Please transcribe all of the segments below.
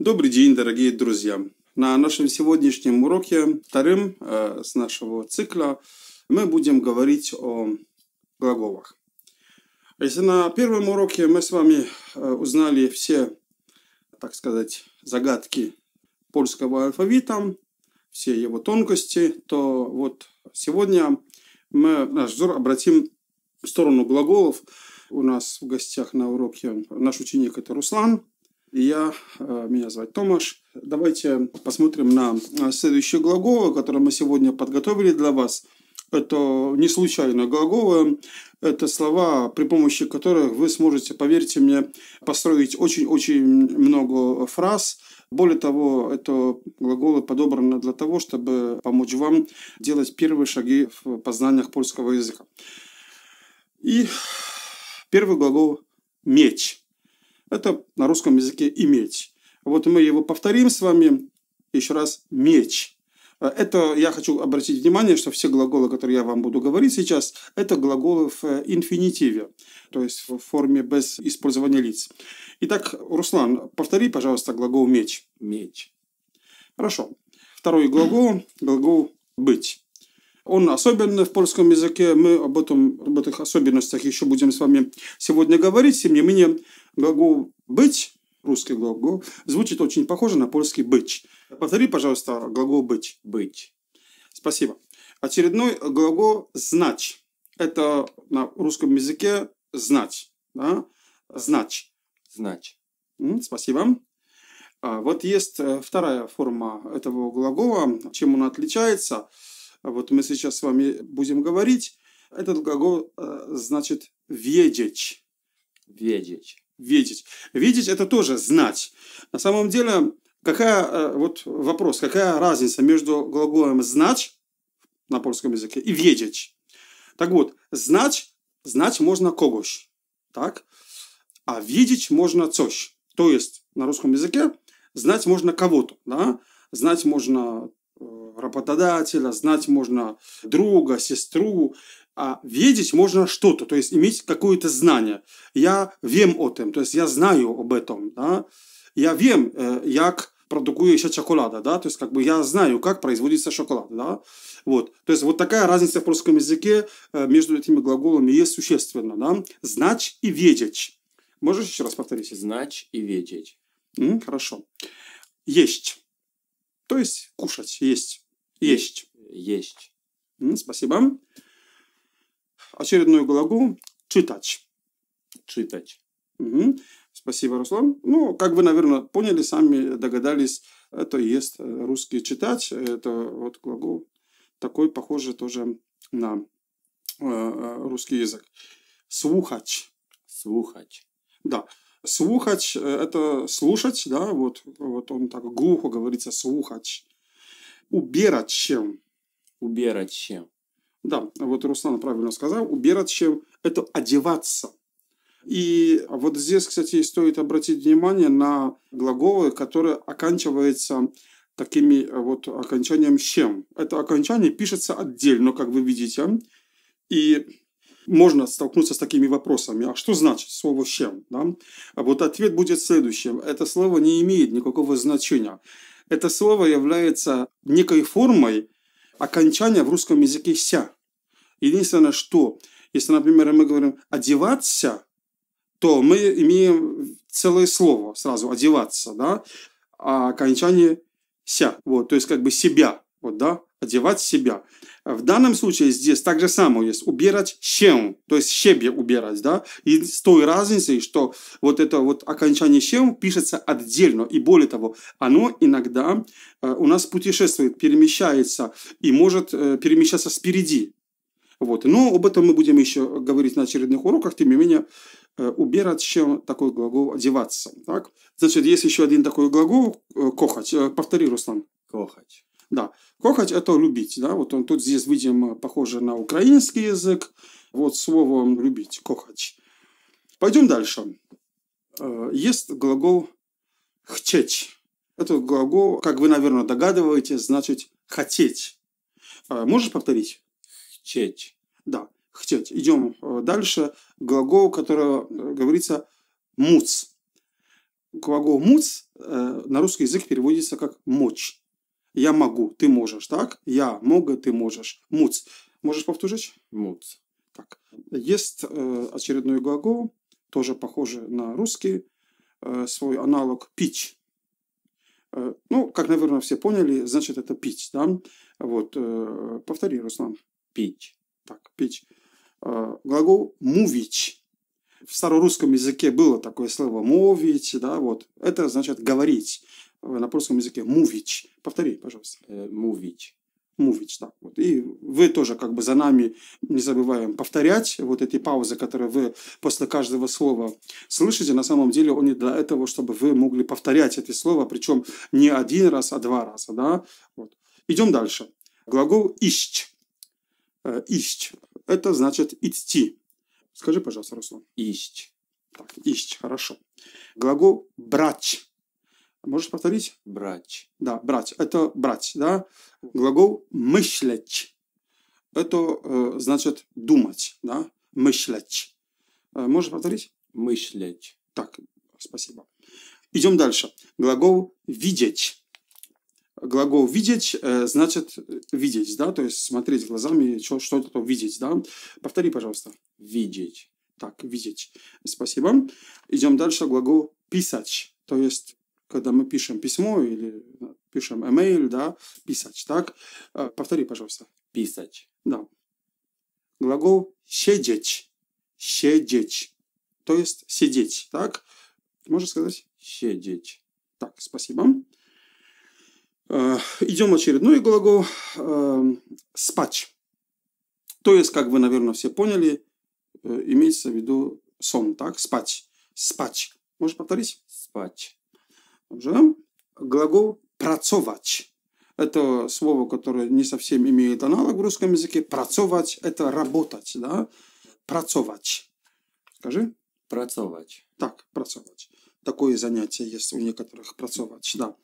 Добрый день, дорогие друзья! На нашем сегодняшнем уроке, вторым э, с нашего цикла, мы будем говорить о глаголах. Если на первом уроке мы с вами э, узнали все, так сказать, загадки польского алфавита, все его тонкости, то вот сегодня мы наш взор обратим в сторону глаголов. У нас в гостях на уроке наш ученик это Руслан – я, э, меня зовут Томаш. Давайте посмотрим на э, следующие глаголы, которые мы сегодня подготовили для вас. Это не случайно глаголы, это слова, при помощи которых вы сможете, поверьте мне, построить очень-очень много фраз. Более того, это глаголы подобраны для того, чтобы помочь вам делать первые шаги в познаниях польского языка. И первый глагол «меч». Это на русском языке иметь. Вот мы его повторим с вами еще раз. Меч. Э, это я хочу обратить внимание, что все глаголы, которые я вам буду говорить сейчас, это глаголы в э, инфинитиве, то есть в форме без использования лиц. Итак, Руслан, повтори, пожалуйста, глагол меч. Меч. Хорошо. Второй глагол, глагол быть. Он особенный в польском языке, мы об, этом, об этих особенностях еще будем с вами сегодня говорить. Тем не менее, Глагол «быть», русский глагол, звучит очень похоже на польский «быть». Повтори, пожалуйста, глагол «быть». «Быть». Спасибо. Очередной глагол «знать». Это на русском языке «знать». Да? «Знать». «Знать». Спасибо. А, вот есть э, вторая форма этого глагола. Чем он отличается? Вот мы сейчас с вами будем говорить. Этот глагол э, значит «ведеть». «Ведеть» видеть. Видеть – это тоже знать. На самом деле, какая, э, вот вопрос, какая разница между глаголом «знать» на польском языке и видеть. Так вот, знать, знать можно когось, так? А видеть можно coś. То есть, на русском языке знать можно кого-то, да? Знать можно э, работодателя, знать можно друга, сестру, а видеть можно что-то, то есть иметь какое-то знание. Я вем о том, то есть я знаю об этом. Да? Я вем, как э, продукує ще чоколада, да, то есть как бы я знаю, как производится шоколад, да, вот, то есть вот такая разница в русском языке э, между этими глаголами есть существенно, да, знач и ведеть. Можешь еще раз повторить? Знач и ведеть. М, хорошо. Есть. То есть кушать, есть. Есть. Есть. М, спасибо очередной глагол читать. Читать. Угу. Спасибо, Руслан. Ну, как вы, наверное, поняли, сами догадались, это и есть русский читать. Это вот глагол такой, похоже тоже на э, э русский язык. Слухать. Слухать. Да. Слухать – это слушать, да, вот, вот он так глухо говорится, слухать. Убирать чем? Убирать чем? Да, вот Руслан правильно сказал, убираться – это одеваться. И вот здесь, кстати, стоит обратить внимание на глаголы, которые оканчиваются такими э, вот окончанием «чем». Это окончание пишется отдельно, как вы видите, и можно столкнуться с такими вопросами. А что значит слово «чем»? Да? А вот ответ будет следующим. Это слово не имеет никакого значения. Это слово является некой формой окончания в русском языке «ся». Единственное, что если, например, мы говорим «одеваться», то мы имеем целое слово сразу «одеваться», да, а окончание «ся», вот, то есть как бы «себя», вот, да, одевать себя. В данном случае здесь так же самое есть. Убирать чем, то есть щебе убирать, да? И с той разницей, что вот это вот окончание чем пишется отдельно. И более того, оно иногда э, у нас путешествует, перемещается и может э, перемещаться спереди. Вот. Но об этом мы будем еще говорить на очередных уроках. Тем не менее, чем э, такой глагол одеваться. Так? Значит, есть еще один такой глагол э, кохать. Э, повтори, Руслан. Кохать. Да. Кохать – это любить. Да? Вот он, тут здесь видим похоже на украинский язык. Вот слово «любить», «кохач». Пойдем дальше. Есть глагол «хчечь». Этот глагол, как вы, наверное, догадываетесь, значит «хотеть». Можешь повторить? «Хчечь». Да, хотеть. Идем э, дальше. Глагол, который э, говорится муц. Глагол муц э, на русский язык переводится как мочь. Я могу, ты можешь, так? Я могу, ты можешь. Муц. Можешь повторить? Муц. Так. Есть очередной глагол, тоже похожий на русский, свой аналог пить. Ну, как, наверное, все поняли, значит, это пить, да? Вот, повтори, Руслан. Пить так, печь. Э, глагол «мувич». В старорусском языке было такое слово «мовить», да, вот. Это значит «говорить» на польском языке «мувич». Повтори, пожалуйста. Э, «Мувич». Мувич, так вот. И вы тоже как бы за нами не забываем повторять вот эти паузы, которые вы после каждого слова слышите. На самом деле они для этого, чтобы вы могли повторять эти слова, причем не один раз, а два раза, да. Вот. Идем дальше. Глагол «ищ». Э, ищ. Это значит идти. Скажи, пожалуйста, Руслан. Ищ. Так, ищ, хорошо. Глагол брать. Можешь повторить? Брать. Да, брать. Это брать, да. Глагол мыслить. Это э, значит думать, да. Мыслить. Э, можешь повторить? Мыслить. Так, спасибо. Идем дальше. Глагол видеть глагол видеть э, значит видеть, да, то есть смотреть глазами, что-то видеть, да. Повтори, пожалуйста. Видеть. Так, видеть. Спасибо. Идем дальше. Глагол писать. То есть, когда мы пишем письмо или э, пишем email, да, писать. Так, э, повтори, пожалуйста. Писать. Да. Глагол сидеть. Сидеть. То есть сидеть. Так, можешь сказать? Сидеть. Так, спасибо. Э, Идем очередной глагол эм, спать. То есть, как вы, наверное, все поняли, э, имеется в виду сон, так? Спать. Спать. Можешь повторить? Спать. Уже. Глагол працовать. Это слово, которое не совсем имеет аналог в русском языке. Працовать – это работать, да? Працовать. Скажи. Працовать. Так, працовать. Такое занятие есть у некоторых працоваць да.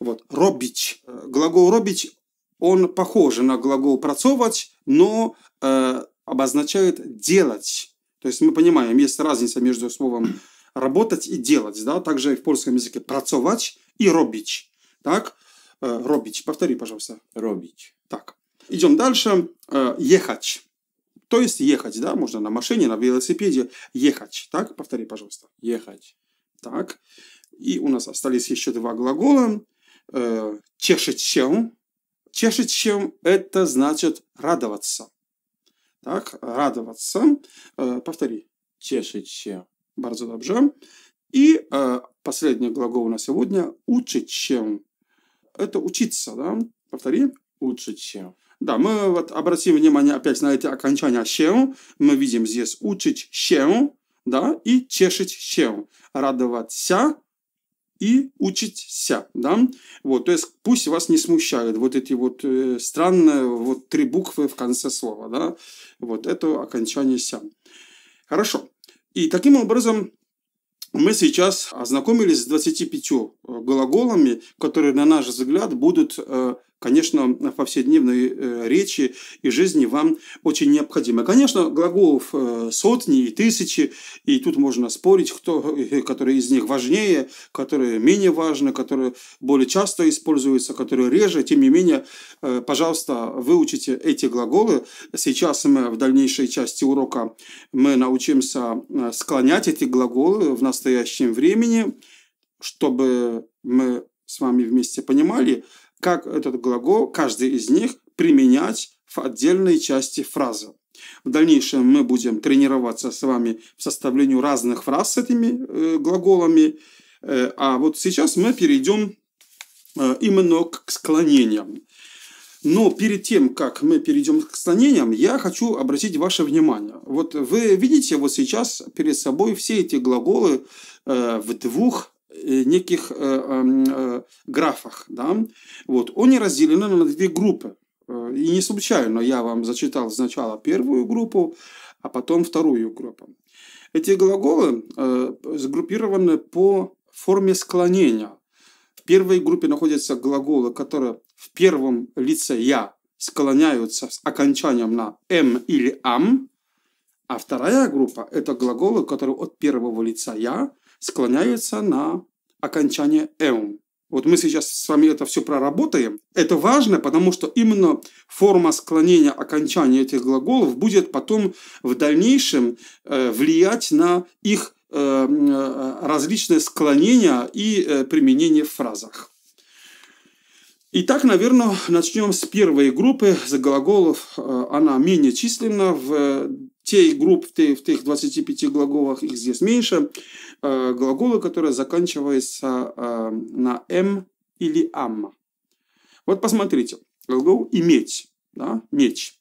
вот робить э, глагол робить, он похожий на глагол працовать но э, обозначает делать то есть мы понимаем есть разница между словом работать и делать да также в польском языке працовать и робить так э, робить повтори пожалуйста робить так идем дальше э, ехать то есть ехать да можно на машине на велосипеде ехать так повтори пожалуйста ехать так. И у нас остались еще два глагола. Тешить się. Тешить się – это значит радоваться. Так, радоваться. Э, повтори. Тешить się. Bardzo dobrze. И э, последний глагол на сегодня – учить się. Это учиться, да? Повтори. Учить się. Да, мы вот обратим внимание опять на эти окончания «się». Мы видим здесь «учить się», да, и чешить чем радоваться и учиться, да, вот, то есть пусть вас не смущают вот эти вот э, странные вот три буквы в конце слова, да, вот это окончание ся. Хорошо. И таким образом мы сейчас ознакомились с 25 глаголами, которые, на наш взгляд, будут э, конечно, в повседневной э, речи и жизни вам очень необходимо. Конечно, глаголов э, сотни и тысячи, и тут можно спорить, кто, э, которые из них важнее, которые менее важны, которые более часто используются, которые реже. Тем не менее, пожалуйста, выучите эти глаголы. Сейчас мы в дальнейшей части урока мы научимся склонять эти глаголы в настоящем времени, чтобы мы с вами вместе понимали, как этот глагол, каждый из них, применять в отдельной части фразы. В дальнейшем мы будем тренироваться с вами в составлении разных фраз с этими э, глаголами. Э, а вот сейчас мы перейдем э, именно к склонениям. Но перед тем, как мы перейдем к склонениям, я хочу обратить ваше внимание. Вот вы видите вот сейчас перед собой все эти глаголы э, в двух Э, неких э, э, графах. Да? Вот. Они разделены на две группы. И не случайно я вам зачитал сначала первую группу, а потом вторую группу. Эти глаголы сгруппированы по форме склонения. В первой группе находятся глаголы, которые в первом лице «я» склоняются с окончанием на «м» «эм» или «ам», а вторая группа – это глаголы, которые от первого лица «я» склоняются на окончание «эум». Вот мы сейчас с вами это все проработаем. Это важно, потому что именно форма склонения окончания этих глаголов будет потом в дальнейшем э, влиять на их э, э, различные склонения и применение в фразах. Итак, наверное, начнем с первой группы глаголов. Она менее численна в тех групп, в тех, в тех 25 глаголах их здесь меньше. Э, глаголы, которые заканчиваются э, на «м» эм или «амма». Вот посмотрите. Глагол «иметь». Да? «Меч».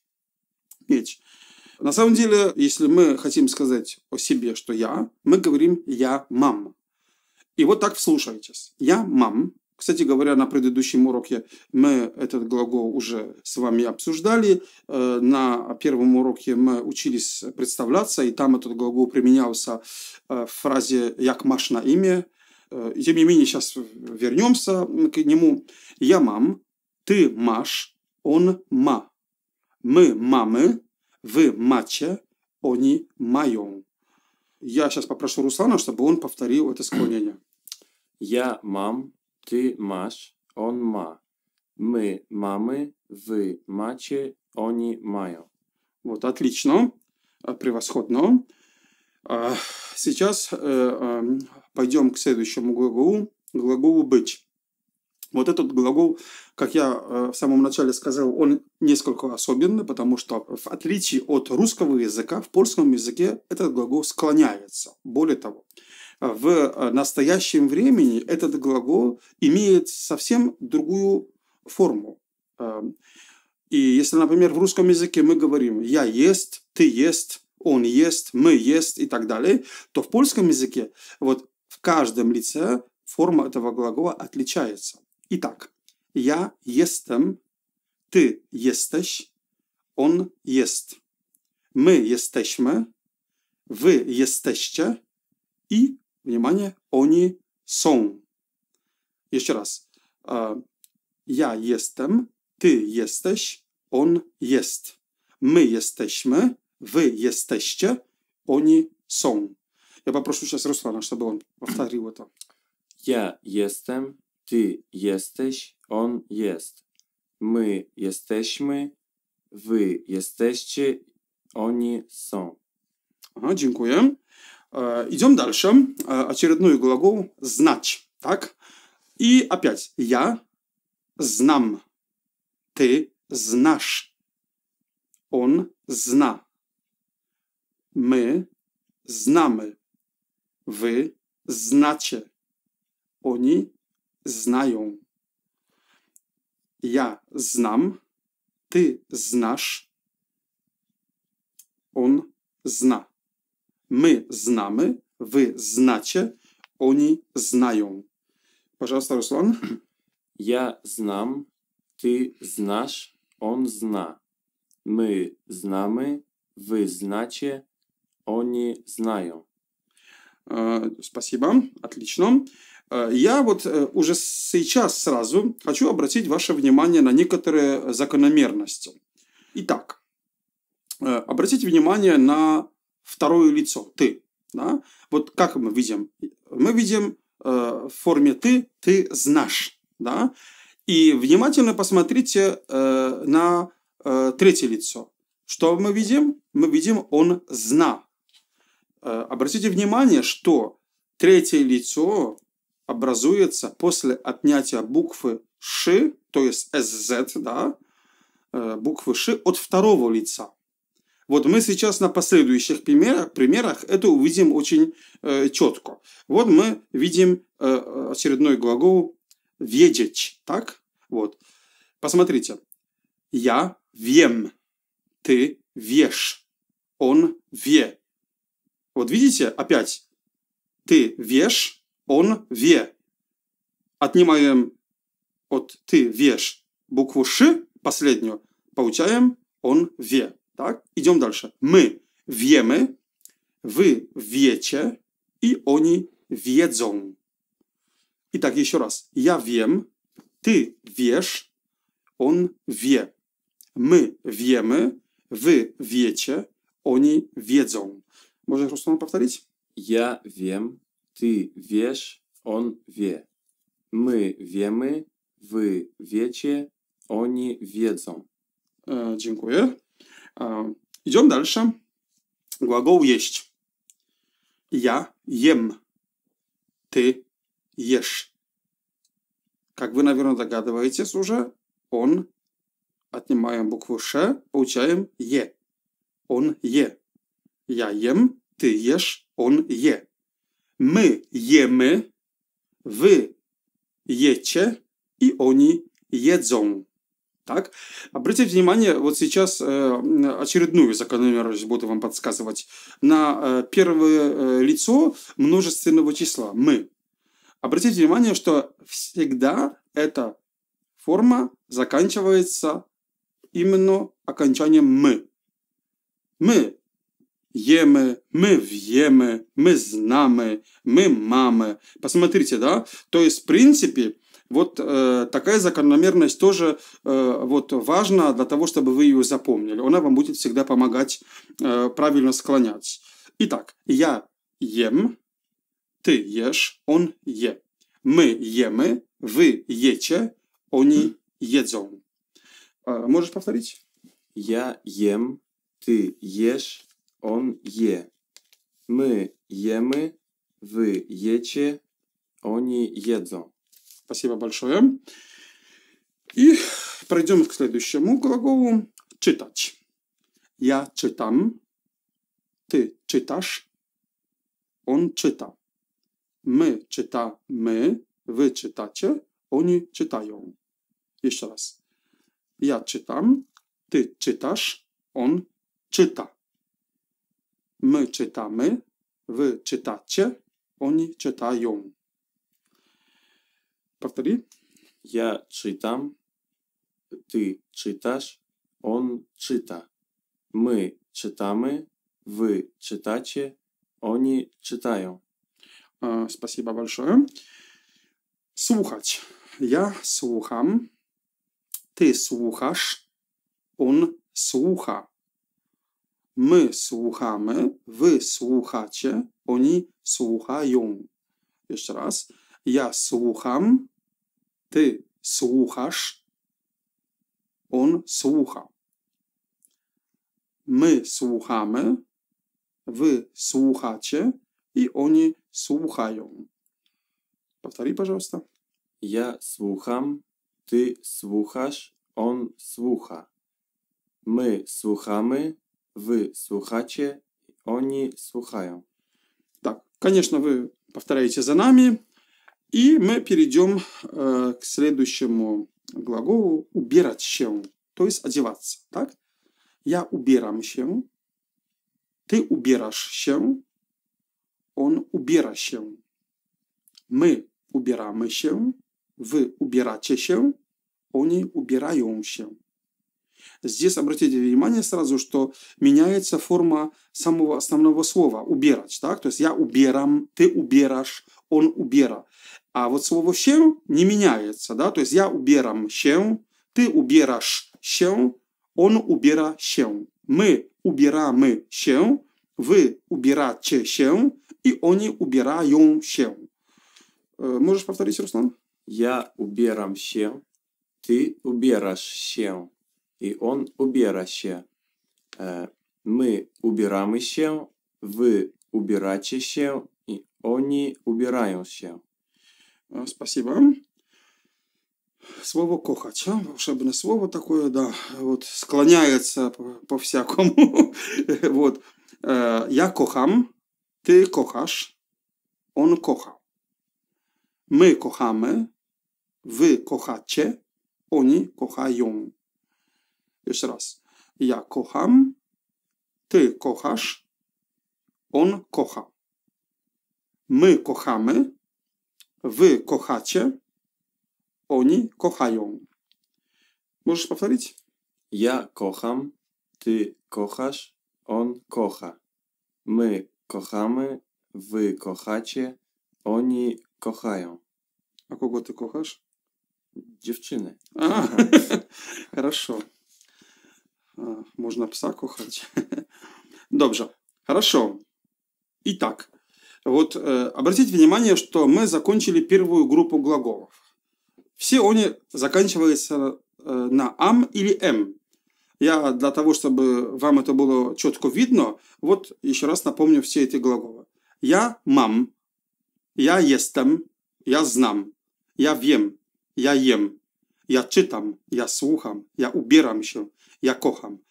«Меч». На самом деле, если мы хотим сказать о себе, что я, мы говорим «я мам». И вот так вслушайтесь. «Я мам», кстати говоря, на предыдущем уроке мы этот глагол уже с вами обсуждали. Э, на первом уроке мы учились представляться, и там этот глагол применялся э, в фразе «як маш на имя». Э, тем не менее, сейчас вернемся к нему. «Я мам», «ты маш», «он ма», «мы мамы», «вы маче», «они маем». Я сейчас попрошу Руслана, чтобы он повторил это склонение. Я мам, ты маш, он ма. Мы мамы, вы маче, они маю. Вот, отлично, а, превосходно. А, сейчас э, пойдем к следующему глаголу, глаголу «быть». Вот этот глагол, как я э, в самом начале сказал, он несколько особенный, потому что в отличие от русского языка, в польском языке этот глагол склоняется. Более того, в э, настоящем времени этот глагол имеет совсем другую форму. Эм, и если, например, в русском языке мы говорим «я есть», «ты есть», «он есть», «мы есть» и так далее, то в польском языке вот в каждом лице форма этого глагола отличается. Итак, «я естем», «ты естешь», «он есть», «мы естешьмы», «вы естеще» и Внимание, oni są. Jeszcze raz. E, ja jestem, ty jesteś, on jest. My jesteśmy, wy jesteście, oni są. Я попрошу сейчас Руслана, чтобы он повторил это. Я jestem, ty jesteś, on jest. My jesteśmy, wy jesteście, oni są. dziękuję. Э, Идем дальше. Э, очередной глагол «знач». Так? И опять «я знам», «ты знаш», «он зна», «мы знамы», «вы значе», «они знаем». «Я знам», «ты знаш», «он зна». Мы знамы, вы знаете, они знают. Пожалуйста, Руслан. Я знам, ты знаешь, он зна. Мы знамы, вы знаете, они знают. Спасибо, отлично. Я вот e, уже сейчас сразу хочу обратить ваше внимание на некоторые закономерности. Итак, э, обратите внимание на второе лицо, ты. Да? Вот как мы видим? Мы видим э, в форме ты, ты знаешь. Да? И внимательно посмотрите э, на э, третье лицо. Что мы видим? Мы видим он зна. Э, обратите внимание, что третье лицо образуется после отнятия буквы ши, то есть СЗ, да, э, буквы ши от второго лица. Вот мы сейчас на последующих примерах, примерах это увидим очень э, четко. Вот мы видим э, э, очередной глагол «ведеть», так? Вот. Посмотрите. Я вем, ты веш, он ве. Вот видите, опять. Ты веш, он ве. Отнимаем от ты веш букву ш, последнюю, получаем он ве. Tak? Idziemy dalsze. My wiemy, wy wiecie i oni wiedzą. I tak jeszcze raz. Ja wiem, ty wiesz, on wie. My wiemy, wy wiecie, oni wiedzą. Możesz prostu powtórzyć? Ja wiem, ty wiesz, on wie. My wiemy, wy wiecie, oni wiedzą. E, dziękuję. А, Идем дальше. Глагол «есть». Я ем. Ты ешь. Как вы, наверное, догадываетесь уже, он, отнимаем букву «ш», получаем «е». Он «е». Я ем, ты ешь, он «е». Мы ем, вы ете и они «едзон». Так? Обратите внимание, вот сейчас э, очередную закономерность буду вам подсказывать. На э, первое э, лицо множественного числа «мы». Обратите внимание, что всегда эта форма заканчивается именно окончанием «мы». «Мы» Емы, мы вьемы, мы знамы, мы мамы. Посмотрите, да? То есть, в принципе, вот э, такая закономерность тоже э, вот, важна для того, чтобы вы ее запомнили. Она вам будет всегда помогать э, правильно склонять. Итак, я ем, ты ешь, он е. Мы емы, вы ете, они едзон. Э, можешь повторить? Я ем, ты ешь, он е. Мы емы, вы ете, они едзон. Спасибо большое. И пройдем к следующему глаголу. Читать. Я читам. Ty czytasz. On czyta. My czytamy. Wy czytacie. Oni czytają. Jeszcze raz. Ja czytam. Ty czytasz. On czyta. My czytamy. Wy czytacie. Oni czytają. Повтори. Я читам, ты читаш, он чита. Мы читamy, wy czytacie, oni czytają. Спасибо e, большое. Słuchać. Ja słucham, ty słuchasz, on słucha. My słuchamy, wy słuchacie, oni słuchają. Jeszcze raz. Ja słucham, Ты слухаш, он слухал. Мы слухаме, вы слухаче, и они слухают. Повтори, пожалуйста. Я слухам, ты слухаш, он слуха. Мы слухамы, вы слухаче, они слухают. Так, конечно, вы повторяете за нами. И мы перейдем э, к следующему глаголу убирать чем, то есть одеваться. Так? Я убирамщеу, ты убирашщеу, он убиращеу. Мы убирамыщеу, вы убирачещеу, они убираемщеу. Здесь обратите внимание сразу, что меняется форма самого основного слова «убирать». Так? То есть я убирам, ты убираешь, он убира. А вот слово «щеру» не меняется, да, то есть я уберам «щеру», ты убераш «щеру», он убира «щеру». Мы убираем «щеру», вы убираете «щеру», и они убирают «щеру». Э, можешь повторить, Руслан? Я уберам «щеру», ты убераш «щеру», и он убира «щеру». Э, Мы убираем «щеру», вы убираете «щеру», и они убирают «щеру». Спасибо. Слово «кохать», а? волшебное слово такое, да, вот склоняется по-всякому. По вот. ja kocham, ty kochasz, on kocha. My kochamy, wy kochacie, oni kochają. Jeszcze raz. Ja kocham, ty kochasz, on kocha. My kochamy, Wy kochacie, oni kochają. Możesz powtórzyć? Ja kocham, ty kochasz, on kocha. My kochamy, wy kochacie, oni kochają. A kogo ty kochasz? Dziewczyny. A, хорошо. Można psa kochać. Dobrze, хорошо. I tak. Вот э, обратите внимание, что мы закончили первую группу глаголов. Все они заканчивались э, на «ам» или «м». «эм». Я для того, чтобы вам это было четко видно, вот еще раз напомню все эти глаголы. Я мам, я естем, я знам, я вем, я ем, я читам, я слухам, я убирам еще, я кохам,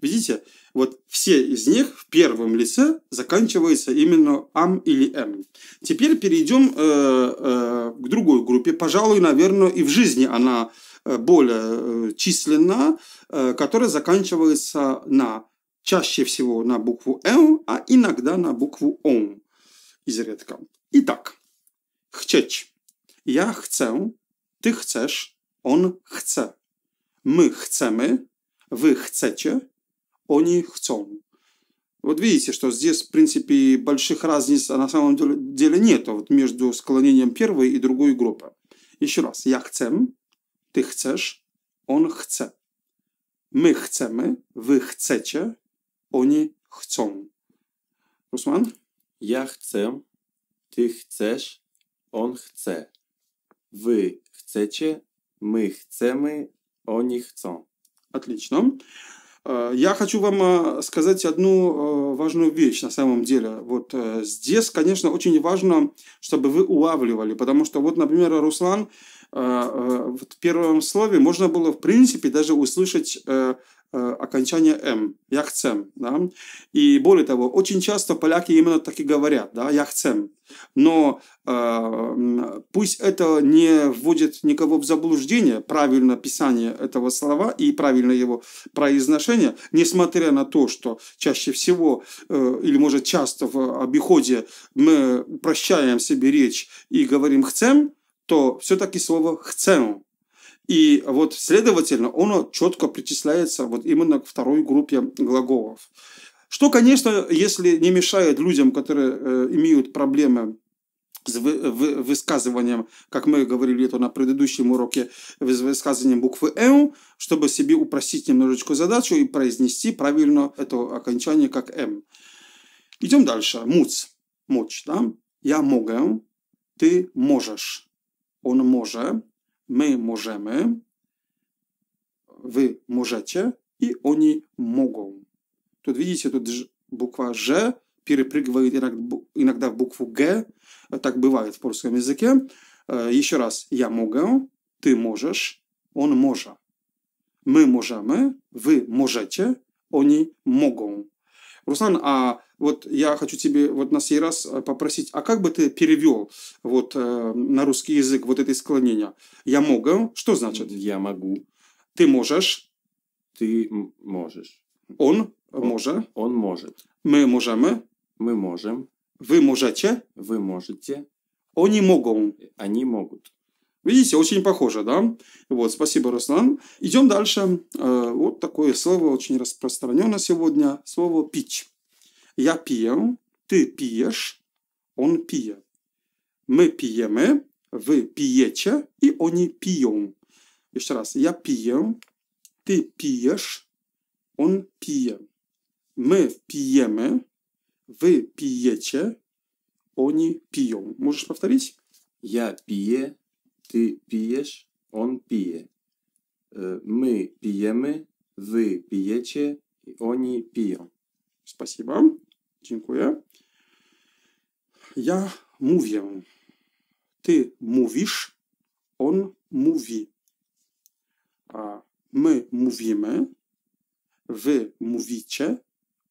Видите, вот все из них в первом лице заканчивается именно «ам» или «м». «эм». Теперь перейдем э, э, к другой группе. Пожалуй, наверное, и в жизни она э, более э, численна, э, которая заканчивается на чаще всего на букву «м», «эм», а иногда на букву «ом» изредка. Итак, «хчеч». Я хочу, ты хочешь, он хочет, Мы хцеме, вы хотите. Они хотят. Вот видите, что здесь, в принципе, больших разниц на самом деле нет вот между склонением первой и другой группы. Еще раз. Я хцем, ты хочешь, он хочет, Мы хотим, вы хотите, они chcą. Руслан, Я хцем, ты хочешь, он хочет, Вы хотите, мы хотим, они chcą. Отлично. Э, я хочу вам э, сказать одну э, важную вещь на самом деле. Вот здесь, конечно, очень важно, чтобы вы улавливали, потому что вот, например, Руслан в первом слове можно было, в принципе, даже услышать Э, окончание «м», «я хцем». Да? И более того, очень часто поляки именно так и говорят, да, «я хцем». Но э, пусть это не вводит никого в заблуждение, правильное писание этого слова и правильное его произношение, несмотря на то, что чаще всего э, или, может, часто в обиходе мы упрощаем себе речь и говорим «хцем», то все-таки слово «хцем» И вот, следовательно, он четко причисляется вот именно к второй группе глаголов. Что, конечно, если не мешает людям, которые э, имеют проблемы с вы, вы, высказыванием, как мы говорили это на предыдущем уроке, с высказыванием буквы «м», чтобы себе упростить немножечко задачу и произнести правильно это окончание как «м». Идем дальше. «Муц» – «мочь». Да? «Я могу», «ты можешь», «он может», My możemy, wy możecie и они могут. Тут видите, тут буква «ж» перепрыгивает иногда в букву «г». Так бывает в польском языке. Еще раз. Я могу, ты можешь, он может. Мы можем, вы можете, они могут. Руслан, а вот я хочу тебе вот на сей раз э, попросить, а как бы ты перевел вот э, на русский язык вот это склонение? Я могу, что значит? Я могу. Ты можешь. Ты можешь. Он, он может. Он может. Мы можем. Мы можем. Вы можете. Вы можете. Они могут. Они могут. Видите, очень похоже, да? Вот, спасибо, Руслан. Идем дальше. Э, вот такое слово очень распространено сегодня. Слово пить. Я пью, ты пьешь, он пьет. Мы пьем, вы пьете, и они пьем. Еще раз. Я пью, ты пьешь, он пьет. Мы пьем, вы пьете, они пьем. Можешь повторить? Я пью Ty pijesz, on pije. E, my pijemy, wy pijecie, oni piją. Спасибо. Dziękuję. Ja mówię. Ty mówisz, on mówi. A my mówimy, wy mówicie,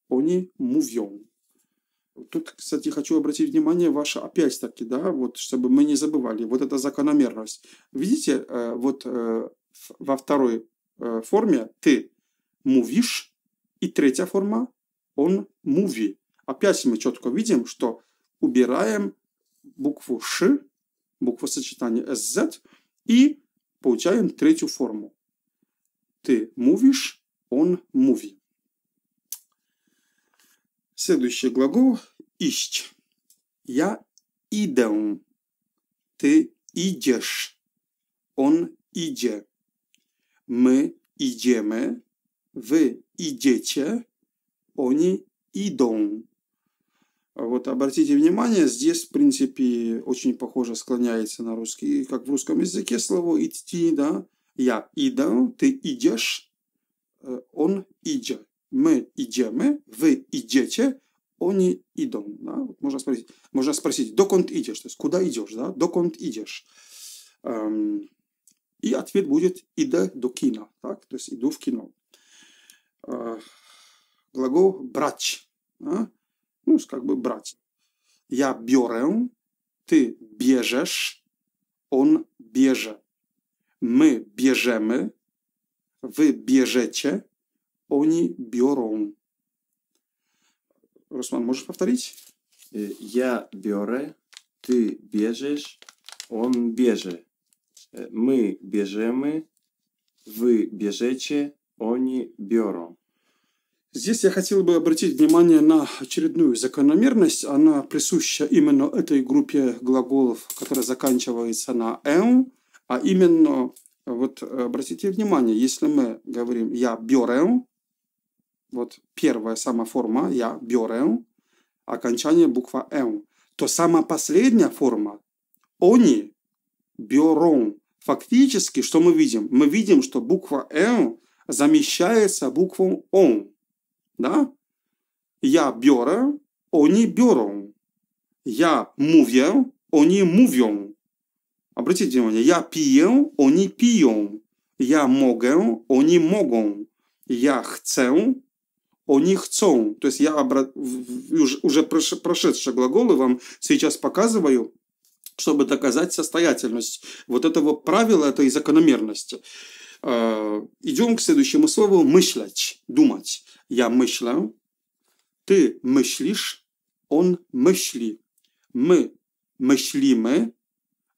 oni mówią. Тут, кстати, хочу обратить внимание ваше, опять-таки, да, вот, чтобы мы не забывали, вот эта закономерность. Видите, э, вот э, во второй э, форме ты мувиш и третья форма он муви. Опять мы четко видим, что убираем букву ш, букву сочетания sz, и получаем третью форму. Ты мувиш, он муви. Следующий глагол «ищ». Я идем. Ты идешь. Он иде. Мы идеме. Вы идете. Они идут а Вот обратите внимание, здесь, в принципе, очень похоже склоняется на русский, как в русском языке слово идти, да. Я иду ты идешь, «Э, он идет. My idziemy, wy idziecie, oni idą. No, można, спросить, można спросить, dokąd idziesz? To jest, kuda idziesz? do no? Dokąd idziesz? Um, I odpowiedź będzie idę do kina. Tak? To jest idę w kino. Uh, brać. No, no jest jakby brać. Ja biorę, ty bierzesz, on bierze. My bierzemy, wy bierzecie, Они биором. Руслан, можешь повторить? Я биоре, ты бежишь, он бежит. Мы бежим, вы бежите, они бером. Здесь я хотел бы обратить внимание на очередную закономерность. Она присуща именно этой группе глаголов, которая заканчивается на м. «эм». а именно, вот обратите внимание, если мы говорим «я берем», вот первая сама форма я беру, эм, окончание буква эм. то сама последняя форма они берем. Фактически, что мы видим? Мы видим, что буква эм замещается буквой он. Да? Я беру, эм, они берут. Я мувем, эм, они мувем. Обратите внимание, я пьем, они пьем. Я могу, они могут. Я хочу, они хцоу. То есть я обра... уже прошедшие глаголы вам сейчас показываю, чтобы доказать состоятельность вот этого правила, этой закономерности. Э, Идем к следующему слову «мышлять», «думать». Я мышляю, ты мыслишь, он мысли. Мы мыслимы,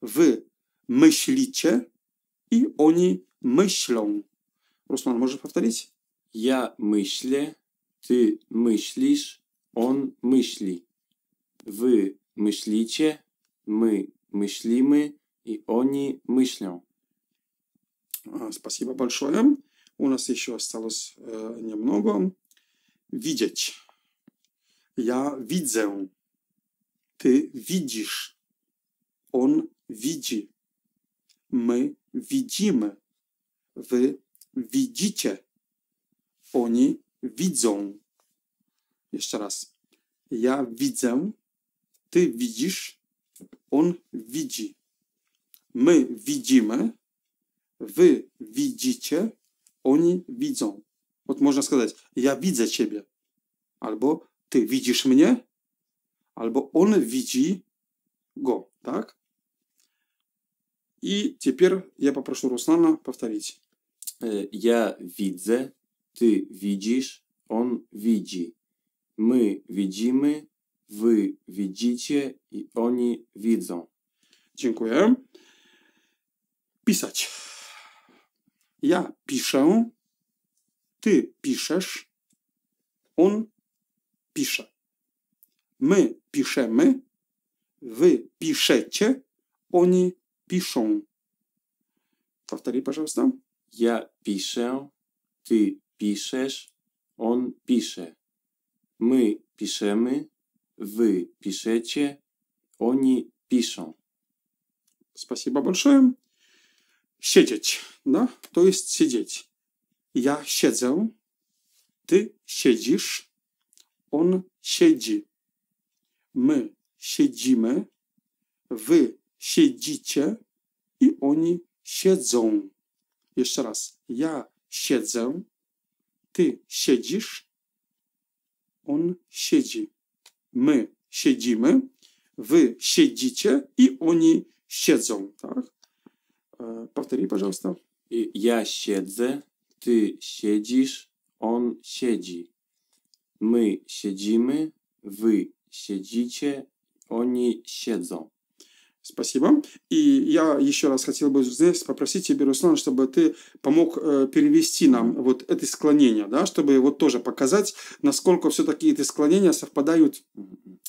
вы мышлите и они мыслят. Руслан, можешь повторить? Я мыслю, ты мыслишь, он мысли. Вы мыслите, мы мыслимы, и они мыслят. А, спасибо большое. У нас еще осталось э, немного. Видеть. Я видел. Ты видишь. Он видит. Мы видим. Вы видите. Они widzą. Jeszcze raz. Ja widzę, ty widzisz, on widzi. My widzimy, wy widzicie, oni widzą. Ot można сказать, ja widzę ciebie. Albo ty widzisz mnie, albo on widzi go, tak? i teraz ja poproszę Ruslana powtórzyć ja widzę ty widzisz, on widzi. My widzimy, wy widzicie i oni widzą. Dziękuję. Pisać. Ja piszę, ty piszesz, on pisze. My piszemy, wy piszecie, oni piszą. Повтори, пожалуйста. Ja piszę, ty piszesz, on pisze. My piszemy, wy piszecie, oni piszą. Спасибо большое. Siedzieć, no, to jest siedzieć. Ja siedzę, ty siedzisz, on siedzi. My siedzimy, wy siedzicie i oni siedzą. Jeszcze raz. Ja siedzę, Ty siedzisz, on siedzi. My siedzimy, wy siedzicie i oni siedzą, tak? Повтори, пожалуйста. Я siedzę, ty siedzisz, on siedzi. My siedzimy, wy siedzicie, oni siedzą. Спасибо. И я еще раз хотел бы здесь попросить тебя, Руслан, чтобы ты помог э, перевести нам вот это склонение, да, чтобы вот тоже показать, насколько все-таки эти склонения совпадают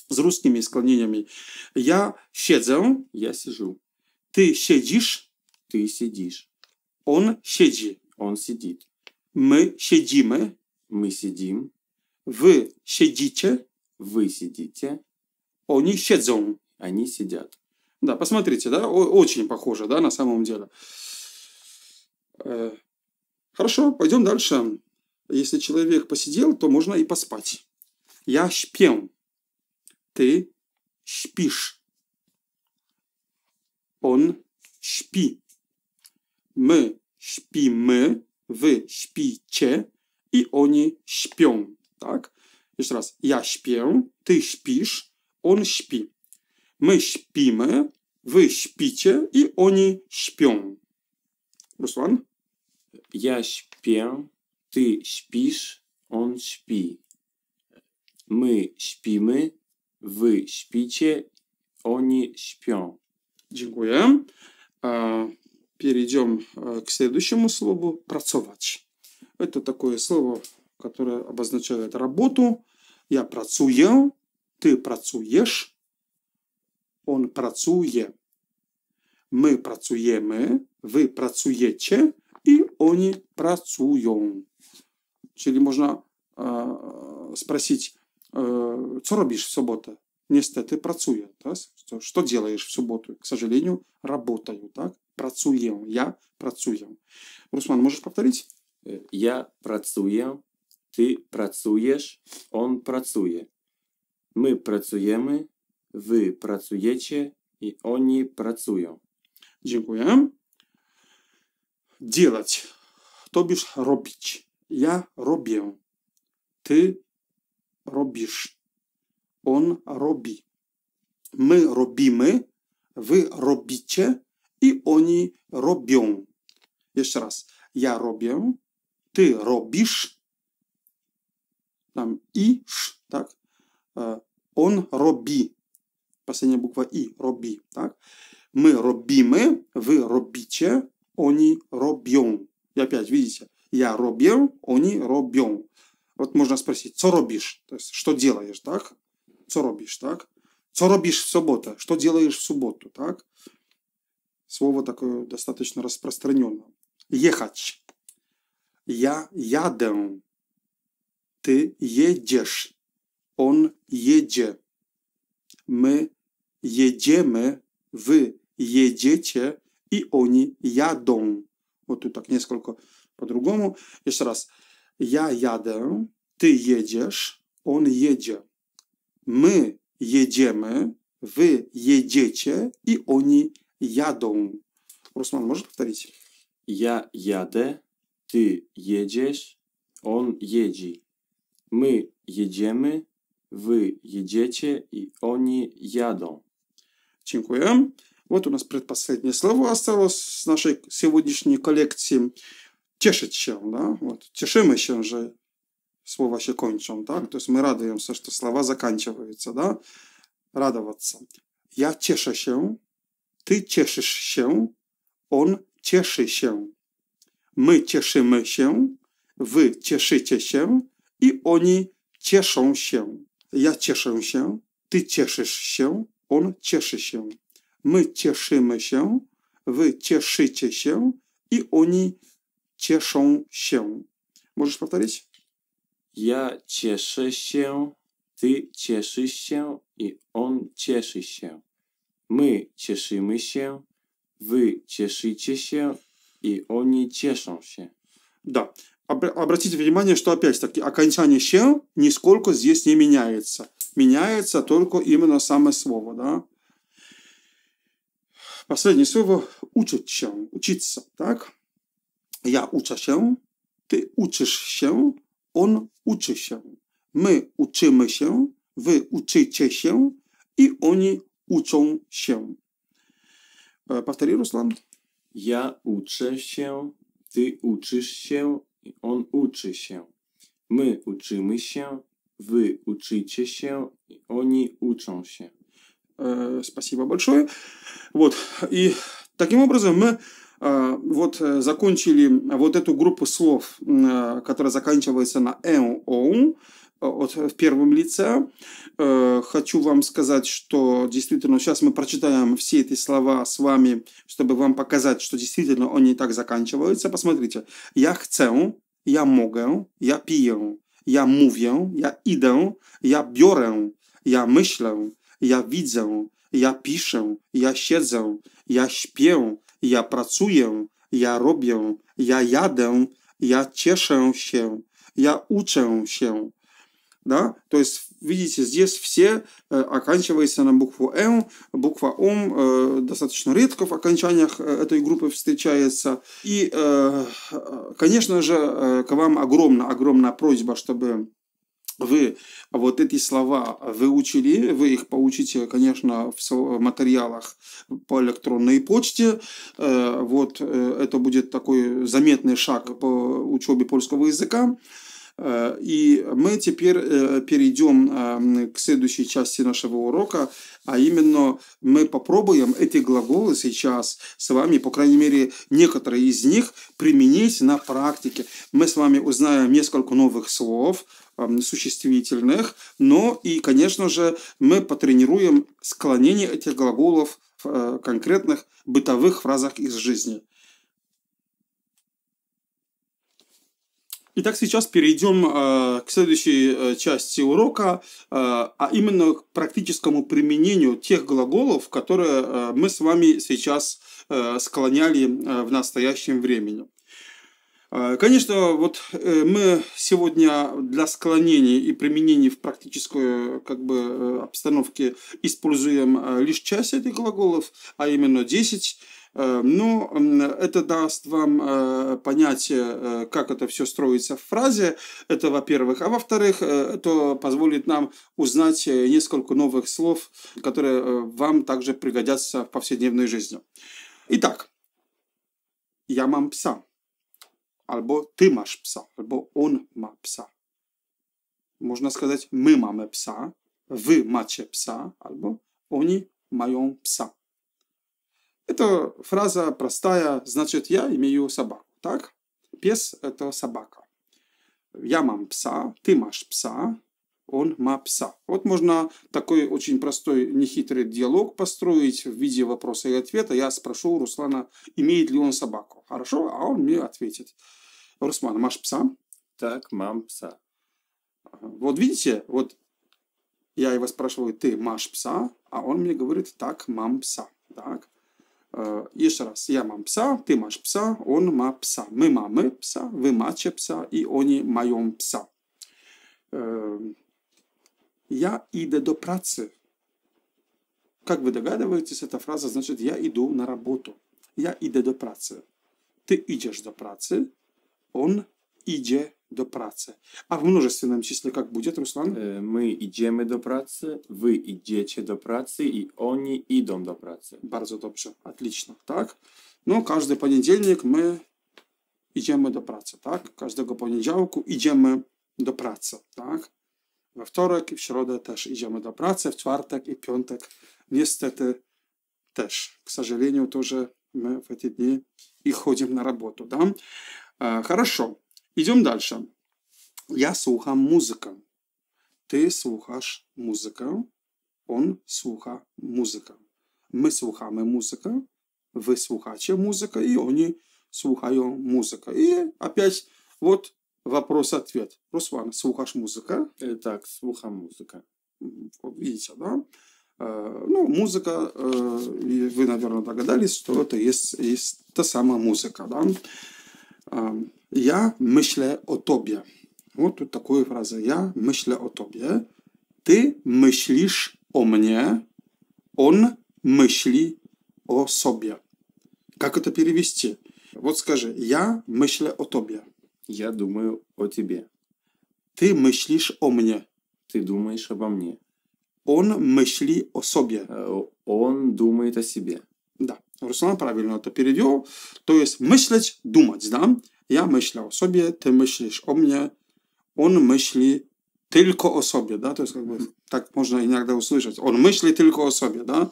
с русскими склонениями. Я сидел. Я сижу. Ты сидишь. Ты сидишь. Он сидит. Он сидит. Мы сидим. Мы сидим. Вы сидите. Вы сидите. Они сидят. Они сидят. Да, посмотрите, да, очень похоже, да, на самом деле. Э, хорошо, пойдем дальше. Если человек посидел, то можно и поспать. Я шпел. Ты шпишь. Он шпи. Мы шпим. Вы шпиче. И они шпем. Так? Еще раз. Я шпел. Ты шпишь. Он шпи. Мы śpimy, вы спите и они спят. Руслан? Я śpię, ты спишь, он спит. Мы śpimy, вы спите, они спят. Dziękuję. А, Перейдем а, к следующему слову «працовать». Это такое слово, которое обозначает работу. Я працую, ты працуешь, он працює. Ми працюємо, ви працюєте і вони працюють. Czyli można e, э, спросить, e, co robisz w sobotę? Niestety pracuję. Tak? Co, что делаешь в субботу? К сожалению, работаю. Так? Працуем. Я працую. Руслан, можешь повторить? Э, я працюю, ты працюешь, он працює. Ми працюємо, Wy pracujecie i oni pracują. Dziękuję. Dzielać. To robić. Ja robię. Ty robisz. On robi. My robimy. Wy robicie. I oni robią. Jeszcze raz. Ja robię. Ty robisz. Tam iż, tak? E, on robi. последняя буква И, роби, Так? Мы робимы, вы робите, они робьем. И опять, видите, я робим, они робьем. Вот можно спросить, что робишь? То есть, что делаешь, так? Что робишь, так? Что робишь в субботу? Что делаешь в субботу, так? Слово такое достаточно распространенное. Ехать. Я ядем. Ты едешь. Он едет, Мы jedziemy, wy jedziecie i oni jadą. O tu tak nie jest, tylko po drugiemu. Jeszcze raz. Ja jadę, ty jedziesz, on jedzie. My jedziemy, wy jedziecie i oni jadą. Rosman, możesz powtórzyć? Ja jadę, ty jedziesz, on jedzi. My jedziemy, wy jedziecie i oni jadą. Dziękuję. Вот у нас предпоследнее слово осталось с naszej сегодняшней kolekcji. Cieszyć się, да? Cieszymy się, że słowa się kończą, tak? To jest my radujemy się, że słowa заканчиваются, да? Radować Ja cieszę się, ty cieszysz się, on cieszy się. My cieszymy się, wy cieszycie się i oni cieszą się. Ja cieszę się, ty cieszysz się, On cieszy się. My cieszymy się, wy cieszycie się i oni cieszą się. Możesz powtórzyć? Ja cieszę się, ty cieszysz się i on cieszy się. My cieszymy się, wy cieszycie się и они тешат się. Да. Обратите внимание, что опять-таки окончание «щен» нисколько здесь не меняется. меняется только именно самое słowo, da? Последнее słowo uczyć się, учиться, tak? Ja uczę się, ty uczysz się, on uczy się. My uczymy się, wy uczycie się i oni uczą się. Powtórzy Ruslan. Ja uczę się, ty uczysz się, on uczy się. My uczymy się, Вы учитесь, они учатся. uczą Спасибо большое. Вот. И таким образом мы а, вот э, закончили вот эту группу слов, э, которая заканчивается на «эу», «эм», «оун», э, от, в первом лице. Э, хочу вам сказать, что действительно сейчас мы прочитаем все эти слова с вами, чтобы вам показать, что действительно они так заканчиваются. Посмотрите. Я хочу, я могу, я пью. ja mówię, ja idę, ja biorę, ja myślę, ja widzę, ja piszę, ja siedzę, ja śpię, ja pracuję, ja robię, ja jadę, ja cieszę się, ja uczę się. Da? To jest видите, здесь все э, оканчиваются на букву М. Буква Ом э, достаточно редко в окончаниях э, этой группы встречается. И, конечно же, к вам огромная-огромная просьба, чтобы вы вот эти слова выучили, вы их получите, конечно, в материалах по электронной почте. Вот это будет такой заметный шаг по учебе польского языка. И мы теперь э, перейдем э, к следующей части нашего урока, а именно мы попробуем эти глаголы сейчас с вами, по крайней мере, некоторые из них применить на практике. Мы с вами узнаем несколько новых слов, э, существительных, но и, конечно же, мы потренируем склонение этих глаголов в конкретных бытовых фразах из жизни. Итак, сейчас перейдем э, к следующей э, части урока, э, а именно к практическому применению тех глаголов, которые э, мы с вами сейчас э, склоняли э, в настоящем времени. Э, конечно, вот э, мы сегодня для склонения и применения в практической как бы, э, обстановке используем лишь часть этих глаголов, а именно 10 Э, но это даст вам э, понятие, э, как это все строится в фразе. Это, во-первых. А во-вторых, это позволит нам узнать несколько новых слов, которые вам также пригодятся в повседневной жизни. Итак, я мам пса. Альбо ты маш пса, альбо он ма пса. Можно сказать, мы маме пса, вы маче пса, альбо они моем пса. Это фраза простая, значит, я имею собаку, так? Пес – это собака. Я мам пса, ты маш пса, он ма пса. Вот можно такой очень простой, нехитрый диалог построить в виде вопроса и ответа. Я спрошу у Руслана, имеет ли он собаку. Хорошо, а он мне ответит. Руслан, маш пса? Так, мам пса. Вот видите, вот я его спрашиваю, ты маш пса? А он мне говорит, так, мам пса. Так. Еще раз, я мам пса, ты маш пса, он ма пса. Мы мамы пса, вы маче пса, и они маем пса. Я иду до працы. Как вы догадываетесь, эта фраза значит «я иду на работу». Я иду до працы. Ты идешь до працы, он идет do pracy. A w nam числе jak będzie, Ruslan? E, my idziemy do pracy, wy idziecie do pracy i oni idą do pracy. Bardzo dobrze, отлично, tak? No, każdy poniedziałek my idziemy do pracy, tak? Każdego poniedziałku idziemy do pracy, tak? We wtorek i w środę też idziemy do pracy, w czwartek i piątek niestety też. К сожалению, to мы w te dni i chodzimy na robotę, tak. E, хорошо. Идем дальше. Я слухам музыка. Ты слухаешь музика. Он слуха музика. Мы слухаем музика. Вы слухаче музыка, и они слухают музыка. И опять вот вопрос-ответ. Руслан, слухаешь музыка? Э, так, слуха музыка. Видите, да? Э, ну, музыка, э, вы, наверное, догадались, что это есть, есть та самая музыка, да? Я myślę о tobie. Вот тут такую фразу. Я myślę о тобе. Ты мыслишь о мне. Он мысли о себе. Как это перевести? Вот скажи, я мыслю о тебе. Я думаю о тебе. Ты мыслишь о мне. Ты думаешь обо мне. Он мысли о себе. «Э, он думает о себе. Да. Ruslan правильно to перевел. To jest myśleć, dumać, da? Ja myślę o sobie, ty myślisz o mnie, on myśli tylko o sobie, da? To jest jakby, mhm. tak można inakda usłyszeć. On myśli tylko o sobie, da?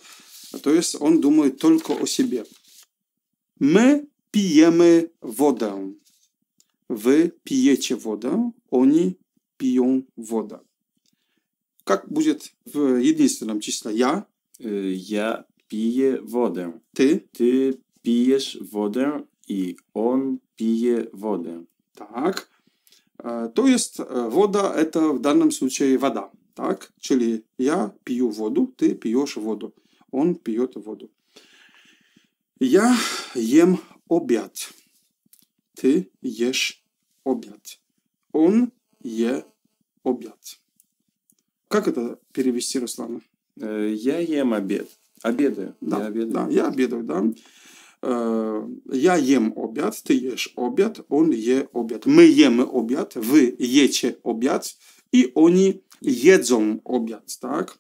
To jest, on думает tylko o sobie. My pijemy wodę. Wy pijecie wodę, oni piją wodę. Как будет в единственном числе ja, y, ja пije wodę. Ty? Ty pijesz wodę i on pije wodę. Так. То есть вода – это в данном случае вода. Так? Чили я пью воду, ты пьешь воду. Он пьет воду. Я ем обед. Ты ешь обед. Он е обед. Как это перевести, Руслана? Я ем обед. Обедаю. Да, я обедаю. Да, я обедаю, да. Я ем обед, ты ешь обед, он е обед. Мы ем обед, вы ете обед, и они едзом обед, так?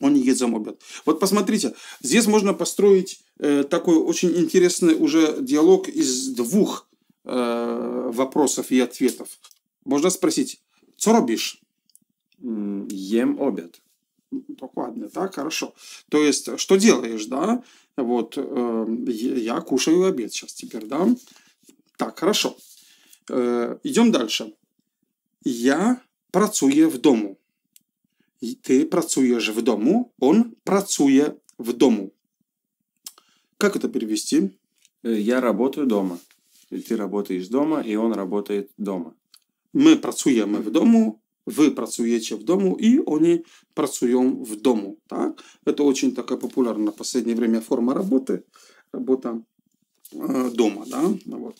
Они едзом обед. Вот посмотрите, здесь можно построить э, такой очень интересный уже диалог из двух э, вопросов и ответов. Можно спросить, что робишь? Ем обед. Прохладное, да, хорошо. То есть, э, что делаешь, да? Вот, э, я кушаю обед сейчас теперь, да? Так, хорошо. Э, идем дальше. Я працую в дому. Ты працуешь в дому, он працует в дому. Как это перевести? Э, я работаю дома. Ты работаешь дома, и он работает дома. Мы працуем в дому, вы працуете в дому и они працуем в дому. Так? Это очень такая популярная в последнее время форма работы, работа э, дома. Да? Ну вот.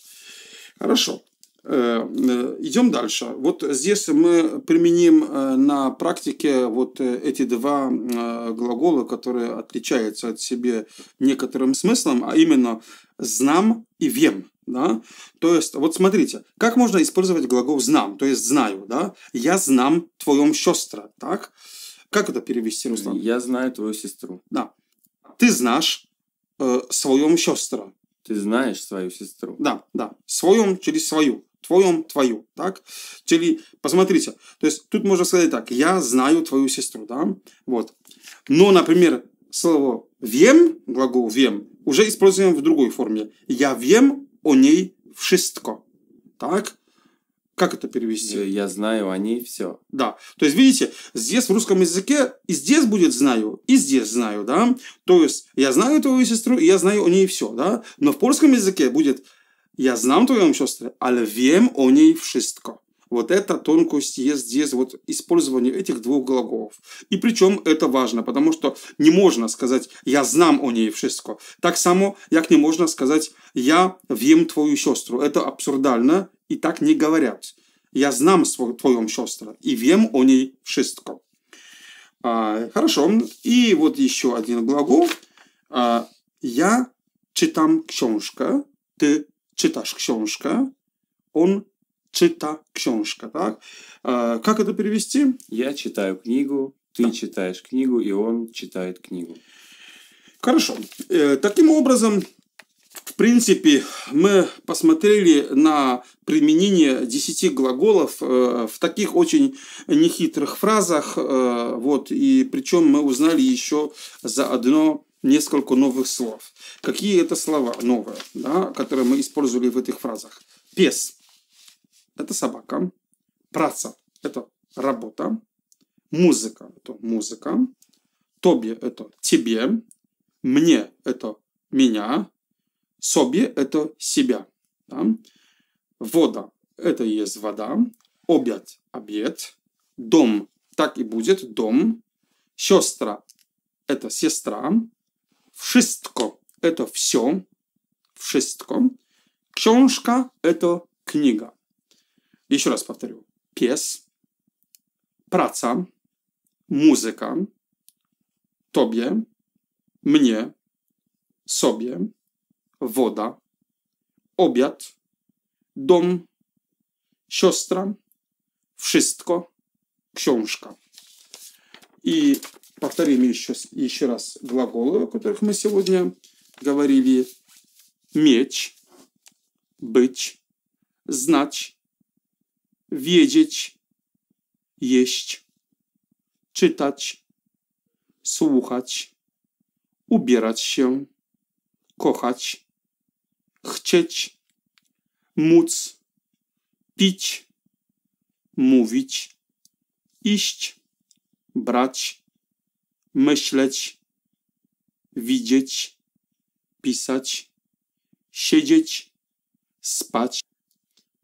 Хорошо. Э, э, идем дальше. Вот здесь мы применим э, на практике вот э, эти два э, глагола, которые отличаются от себя некоторым смыслом, а именно «знам» и «вем». Да? То есть, вот смотрите, как можно использовать глагол «знам», то есть «знаю». Да? «Я знам твоем сестра». Так? Как это перевести, Руслан? «Я знаю твою сестру». Да. «Ты знаешь э, своем сестра». «Ты знаешь свою сестру». Да, да. «Своем» через «свою». «Твоем» – «твою». Так? Czyli, посмотрите, то есть тут можно сказать так, «Я знаю твою сестру». Да? Вот. Но, например, слово «вем», глагол «вем», уже используем в другой форме. «Я вем о niej wszystko. Так? Как это перевести? Э, я знаю о ней все. Да. То есть, видите, здесь в русском языке и здесь будет знаю, и здесь знаю, да? То есть, я знаю твою сестру, и я знаю о ней все, да? Но в польском языке будет я знам твоją siostrę, ale wiem o niej wszystko. Вот это тонкость есть здесь, вот использование этих двух глаголов. И причем это важно, потому что не можно сказать «я знам о ней все». Так само, как не можно сказать «я вем твою сестру». Это абсурдально, и так не говорят. «Я знам твою сестру и вем о ней все». А, хорошо. И вот еще один глагол. А, я читам ксёншка, ты читаешь ксёншка, он czyta książkę, tak? Как это перевести? Я читаю книгу, ты да. читаешь книгу, и он читает книгу. Хорошо. Э, таким образом, в принципе, мы посмотрели на применение 10 глаголов э, в таких очень нехитрых фразах. Э, вот, и причем мы узнали еще заодно несколько новых слов. Какие это слова новые, да, которые мы использовали в этих фразах? Пес – это собака, праца – это работа, музыка – это музыка, тобе – это тебе, мне – это меня, собе – это себя. Да? Вода – это есть вода, обед – обед, дом – так и будет дом, сестра – это сестра, wszystko – это все, wszystko, książka – это книга. Еще раз повторю. Pies, praca, muzyka, tobie, mnie, sobie, woda, obiad, dom, siostra, wszystko, książka. И повторим еще, еще раз глаголы, о которых мы сегодня говорили. Меч, быть, знать, wiedzieć, jeść, czytać, słuchać, ubierać się, kochać, chcieć, móc, pić, mówić, iść, brać, myśleć, widzieć, pisać, siedzieć, spać,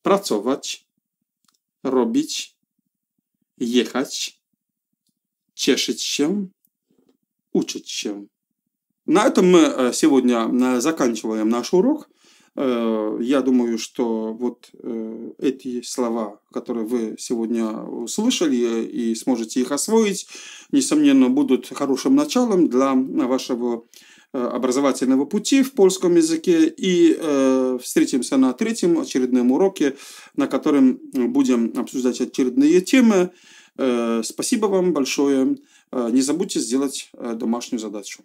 pracować robić, jechać, cieszyć się, uczyć się. На этом мы э, сегодня э, заканчиваем наш урок. Э, я думаю, что вот эти слова, которые вы сегодня услышали и сможете их освоить, несомненно, будут хорошим началом для вашего Э, образовательного пути в польском языке и э, встретимся на третьем очередном уроке, на котором будем обсуждать очередные темы. Э, спасибо вам большое. Э, не забудьте сделать э, домашнюю задачу.